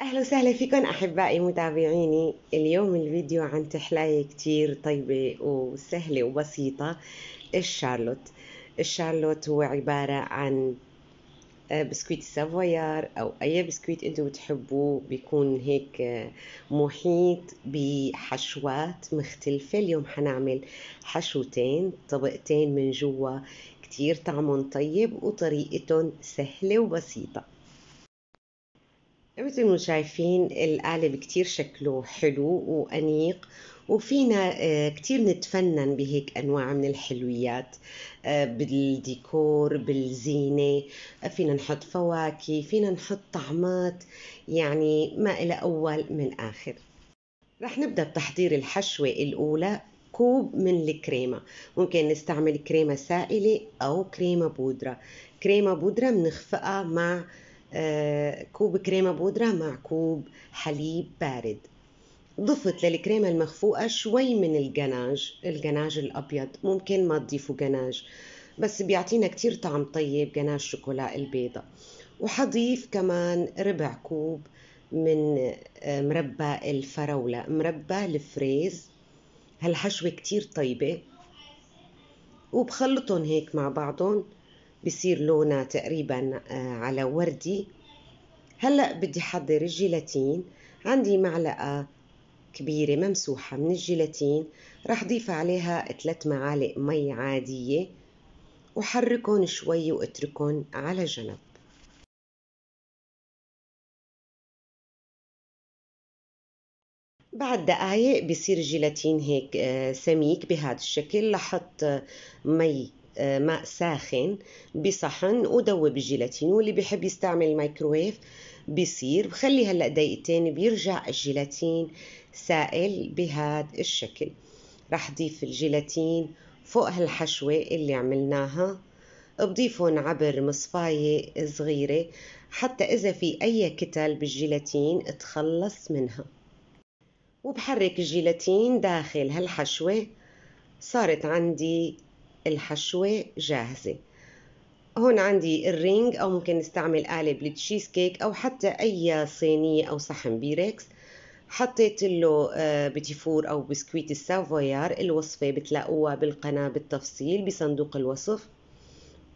أهلا وسهلا فيكم أحبائي متابعيني اليوم الفيديو عن تحلاية كتير طيبة وسهلة وبسيطة الشارلوت الشارلوت هو عبارة عن آه، بسكويت السافويار أو أي بسكويت انتو بتحبوه بيكون هيك آه، محيط بحشوات مختلفة اليوم حنعمل حشوتين طبقتين من جوا كتير طعمهم طيب وطريقتهم سهلة وبسيطة مثل ما شايفين القالب كتير شكله حلو وأنيق وفينا آه، كتير نتفنن بهيك أنواع من الحلويات آه، بالديكور بالزينة فينا نحط فواكه فينا نحط طعمات يعني ما إلى أول من آخر رح نبدأ بتحضير الحشوة الأولى كوب من الكريمة ممكن نستعمل كريمة سائلة أو كريمة بودرة كريمة بودرة بنخفقها مع آه، كوب كريمة بودرة مع كوب حليب بارد ضفت للكريمة المخفوقة شوي من الجناج الجناج الأبيض ممكن ما تضيفوا جناج بس بيعطينا كتير طعم طيب جناج شوكولا البيضة وحضيف كمان ربع كوب من آه، مربى الفراولة مربى الفريز هالحشوة كتير طيبة وبخلطهم هيك مع بعضهم بصير لونه تقريبا آه، على وردي هلأ بدي احضر الجيلاتين عندي معلقة كبيرة ممسوحة من الجيلاتين راح ضيف عليها ثلاث معالق مي عادية وحركهم شوي واتركهم على جنب بعد دقايق بصير الجيلاتين هيك آه، سميك بهذا الشكل لحط مي آه، ماء ساخن بصحن ودوب الجيلاتين واللي بيحب يستعمل الميكروويف بيصير بخلي هلا دقيقتين بيرجع الجيلاتين سائل بهذا الشكل رح ضيف الجيلاتين فوق هالحشوة اللي عملناها بضيفهم عبر مصفاية صغيرة حتى إذا في أي كتل بالجيلاتين اتخلص منها وبحرك الجيلاتين داخل هالحشوة صارت عندي الحشوة جاهزة هون عندي الرينج أو ممكن نستعمل قالب للتشيز كيك أو حتى أي صينية أو صحن بيركس حطيت له آه، بتيفور أو بسكويت السافويار الوصفة بتلاقوها بالقناة بالتفصيل بصندوق الوصف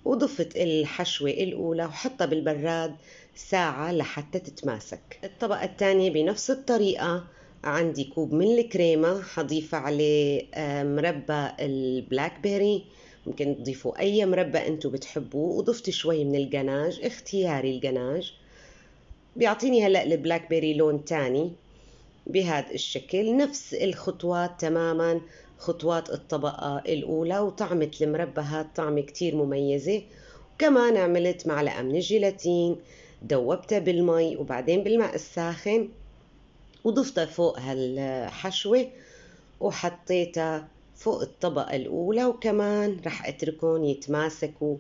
وضفت الحشوة الأولى وحطها بالبراد ساعة لحتى تتماسك الطبقة الثانية بنفس الطريقة عندي كوب من الكريمة حضيف عليه آه، مربى البلاك بيري ممكن تضيفوا أي مربى أنتو بتحبوه وضفت شوي من الجناج اختياري الجناج بيعطيني هلأ البلاك بيري لون تاني بهذا الشكل نفس الخطوات تماما خطوات الطبقة الأولى وطعمة المربى هاد طعمة كتير مميزة وكمان عملت معلقة من الجيلاتين دوبتها بالماء وبعدين بالماء الساخن وضفت فوق هالحشوة وحطيتها فوق الطبقة الأولى وكمان رح أتركهم يتماسكوا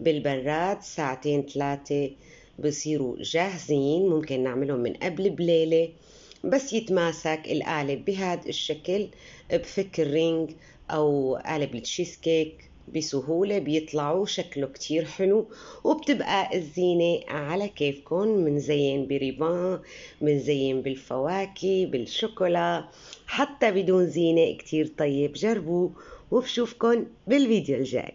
بالبراد ساعتين ثلاثة بصيروا جاهزين ممكن نعملهم من قبل بليلة بس يتماسك القالب بهذا الشكل بفك الرينج أو قالب التشيز كيك بسهولة بيطلعوا شكله كتير حلو وبتبقى الزينة على كيفكن منزين بريبان منزين بالفواكه بالشوكولا حتى بدون زينة كتير طيب جربوه وبشوفكن بالفيديو الجاي